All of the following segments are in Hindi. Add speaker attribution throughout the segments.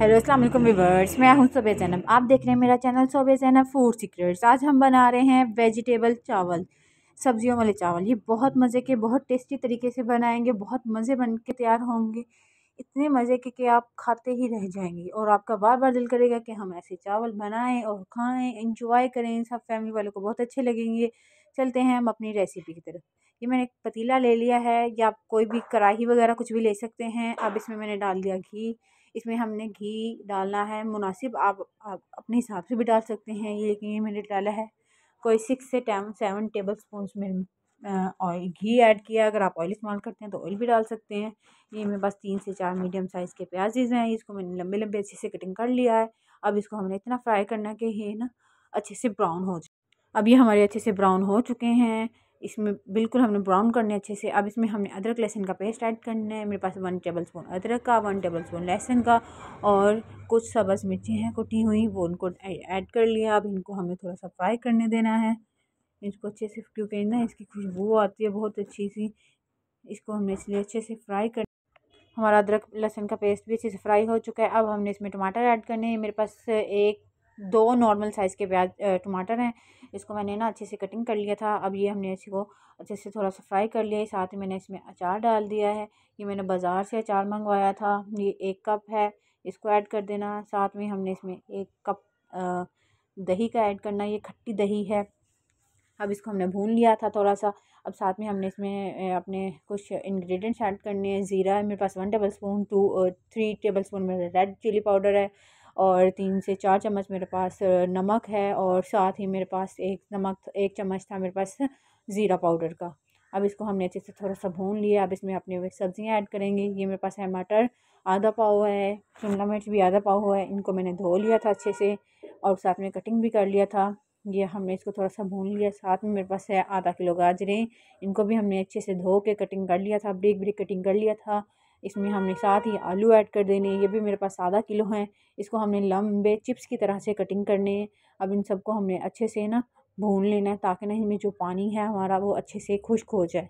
Speaker 1: हेलो अस्सलाम वालेकुम व्यूवर्स मैं हूं सोबे जैनब आप देख रहे हैं मेरा चैनल सोबे जैनब फूड सीक्रेट्स आज हम बना रहे हैं वेजिटेबल चावल सब्जियों वाले चावल ये बहुत मज़े के बहुत टेस्टी तरीके से बनाएंगे बहुत मज़े बन के तैयार होंगे इतने मज़े के कि आप खाते ही रह जाएंगे और आपका बार बार दिल करेगा कि हम ऐसे चावल बनाएँ और खाएँ इंजॉय करें सब फैमिली वालों को बहुत अच्छे लगेंगे चलते हैं हम अपनी रेसिपी की तरफ ये मैंने पतीला ले लिया है या आप कोई भी कढ़ाई वगैरह कुछ भी ले सकते हैं अब इसमें मैंने डाल दिया घी इसमें हमने घी डालना है मुनासिब आप आप अपने हिसाब से भी डाल सकते हैं ये लेकिन ये मैंने डाला है कोई सिक्स से टेन सेवन टेबल स्पून में ऑयल घी ऐड किया अगर आप ऑयल इस्तेमाल करते हैं तो ऑयल भी डाल सकते हैं ये मैं बस तीन से चार मीडियम साइज़ के प्याजेज हैं इसको मैंने लंबे लंबे अच्छे से कटिंग कर लिया है अब इसको हमने इतना फ्राई करना कि ये ना अच्छे से ब्राउन हो जाए अब ये हमारे अच्छे से ब्राउन हो चुके हैं इसमें बिल्कुल हमने ब्राउन करने अच्छे से अब इसमें हमने अदरक लहसुन का पेस्ट ऐड करना है मेरे पास वन टेबल स्पून अदरक का वन टेबल स्पून लहसुन का और कुछ सब्ज़ मिर्ची हैं कुटी हुई वो उनको ऐड कर लिया अब इनको हमें थोड़ा सा फ्राई करने देना है इसको अच्छे से क्योंकि ना इसकी खुशबू आती है बहुत अच्छी सी इसको हमने इसलिए अच्छे से फ्राई कर हमारा अदरक लहसुन का पेस्ट भी अच्छे से फ्राई हो चुका है अब हमने इसमें टमाटर ऐड करने हैं मेरे पास एक दो नॉर्मल साइज़ के प्याज टमाटर हैं इसको मैंने ना अच्छे से कटिंग कर लिया था अब ये हमने इसी को अच्छे से थोड़ा सा फ्राई कर लिया साथ ही मैंने इसमें अचार डाल दिया है ये मैंने बाज़ार से अचार मंगवाया था ये एक कप है इसको ऐड कर देना साथ में हमने इसमें एक कप दही का ऐड करना ये खट्टी दही है अब इसको हमने भून लिया था थोड़ा सा अब साथ में हमने इसमें अपने कुछ इंग्रेडिएंट्स ऐड करने हैं ज़ीरा है मेरे पास one tablespoon two three tablespoon मेरे रेड चिली पाउडर है और तीन से चार चम्मच मेरे पास नमक है और साथ ही मेरे पास एक नमक एक चम्मच था मेरे पास ज़ीरा पाउडर का अब इसको हमने अच्छे से थोड़ा सा भून लिया अब इसमें अपने सब्ज़ियाँ ऐड करेंगे ये मेरे पास है मटर आधा पाव है शिमला मिर्च भी आधा पाव है इनको मैंने धो लिया था अच्छे से और साथ में कटिंग भी कर लिया था ये हमने इसको थोड़ा सा भून लिया साथ में मेरे पास है आधा किलो गाजरें इनको भी हमने अच्छे से धो के कटिंग कर लिया था ब्रिक ब्रिक कटिंग कर लिया था इसमें हमने साथ ही आलू ऐड कर देने ये भी मेरे पास आधा किलो हैं इसको हमने लम्बे चिप्स की तरह से कटिंग करने हैं अब इन सबको हमने अच्छे से ना भून लेना है ताकि ना इनमें जो पानी है हमारा वो अच्छे से खुश्क हो जाए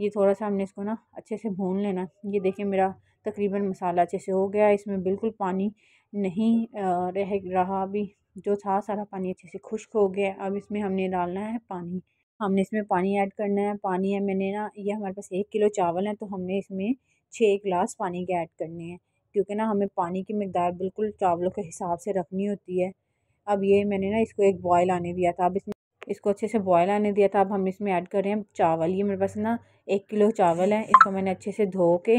Speaker 1: ये थोड़ा सा हमने इसको ना अच्छे से भून लेना ये देखिए मेरा तकरीबन मसाला अच्छे से हो गया इसमें बिल्कुल पानी नहीं रह रहा अभी जो था सारा पानी अच्छे से खुश्क हो गया अब इसमें हमने डालना है पानी हमने इसमें पानी ऐड करना है पानी है मैंने ना ये हमारे पास एक किलो चावल है तो हमने इसमें छः गिलास पानी के ऐड करने हैं क्योंकि ना हमें पानी की मकदार बिल्कुल चावलों के हिसाब से रखनी होती है अब ये मैंने ना इसको एक बॉयल आने दिया था अब इसमें इसको अच्छे से बॉयल आने दिया था अब हम इसमें ऐड कर रहे हैं चावल ये मेरे पास ना एक किलो चावल है इसको मैंने अच्छे से धो के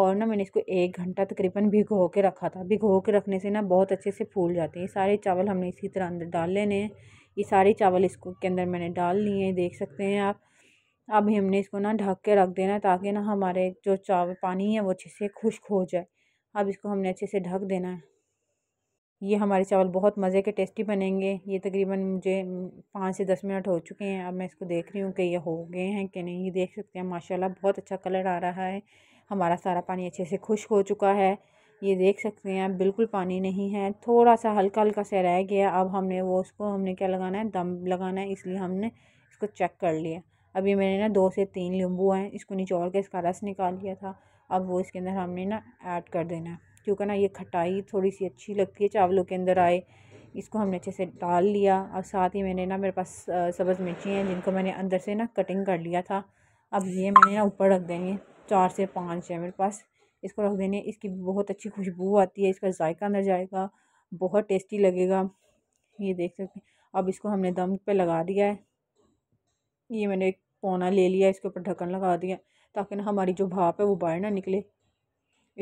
Speaker 1: और ना मैंने इसको एक घंटा तकरीबन भिगो के रखा था भिगो के रखने से ना बहुत अच्छे से फूल जाते हैं सारे चावल हमने इसी तरह अंदर डाल लेने हैं ये सारे चावल इसको के अंदर मैंने डाल लिए हैं देख सकते हैं आप अब हमने इसको ना ढक के रख देना है ताकि ना हमारे जो चावल पानी है वो अच्छे से खुश्क हो जाए अब इसको हमने अच्छे से ढक देना है ये हमारे चावल बहुत मज़े के टेस्टी बनेंगे ये तकरीबन मुझे पाँच से दस मिनट हो चुके हैं अब मैं इसको देख रही हूँ कि ये हो गए हैं कि नहीं ये देख सकते हैं माशाल्लाह बहुत अच्छा कलर आ रहा है हमारा सारा पानी अच्छे से खुश्क हो चुका है ये देख सकते हैं बिल्कुल पानी नहीं है थोड़ा सा हल्का हल्का सा रह गया अब हमने वो उसको हमने क्या लगाना है दम लगाना है इसलिए हमने इसको चेक कर लिया अभी मैंने ना दो से तीन नींबू हैं इसको निचोड़ के इसका रस निकाल लिया था अब वो इसके अंदर हमने ना ऐड कर देना है क्योंकि ना ये खटाई थोड़ी सी अच्छी लगती है चावलों के अंदर आए इसको हमने अच्छे से डाल लिया और साथ ही मैंने ना मेरे पास सब्ज़ मिर्ची हैं जिनको मैंने अंदर से ना कटिंग कर लिया था अब ये मैंने ना ऊपर रख देंगे चार से पाँच है मेरे पास इसको रख देने इसकी बहुत अच्छी खुशबू आती है इसका जायका अंदर जाएगा बहुत टेस्टी लगेगा ये देख सकते हैं अब इसको हमने दम पे लगा दिया है ये मैंने एक पौना ले लिया इसके ऊपर ढक्कन लगा दिया ताकि ना हमारी जो भाप है वो बाहर ना निकले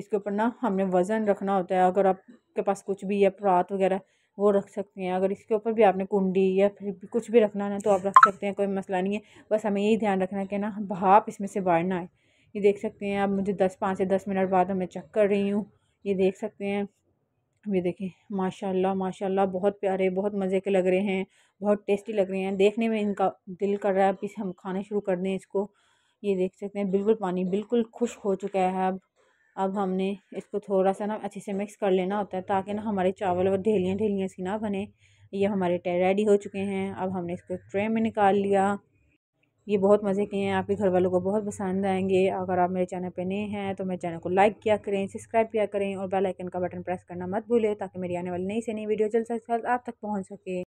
Speaker 1: इसके ऊपर ना हमने वज़न रखना होता है अगर आपके पास कुछ भी है परात वगैरह वो रख सकते हैं अगर इसके ऊपर भी आपने कुंडी या फिर कुछ भी रखना है ना तो आप रख सकते हैं कोई मसला नहीं है बस हमें यही ध्यान रखना है कि ना भाप इसमें से बाढ़ ना आए ये देख सकते हैं अब मुझे दस पाँच से दस मिनट बाद मैं चेक कर रही हूँ ये देख सकते हैं ये देखें माशाल्लाह माशाल्लाह बहुत प्यारे बहुत मज़े के लग रहे हैं बहुत टेस्टी लग रहे हैं देखने में इनका दिल कर रहा है इसे हम खाना शुरू कर दें इसको ये देख सकते हैं बिल्कुल पानी बिल्कुल खुश हो चुका है अब अब हमने इसको थोड़ा सा ना अच्छे से मिक्स कर लेना होता है ताकि ना हमारे चावल और ढेलियाँ ढेलियाँ सी ना बने ये हमारे रेडी हो चुके हैं अब हमने इसको ट्रे में निकाल लिया ये बहुत मज़े के हैं आपके घर वालों को बहुत पसंद आएंगे अगर आप मेरे चैनल पे नए हैं तो मेरे चैनल को लाइक किया करें सब्सक्राइब किया करें और बेल आइकन का बटन प्रेस करना मत भूलें ताकि मेरी आने वाली नई से नई वीडियो जल्द से जल्द आप तक पहुंच सके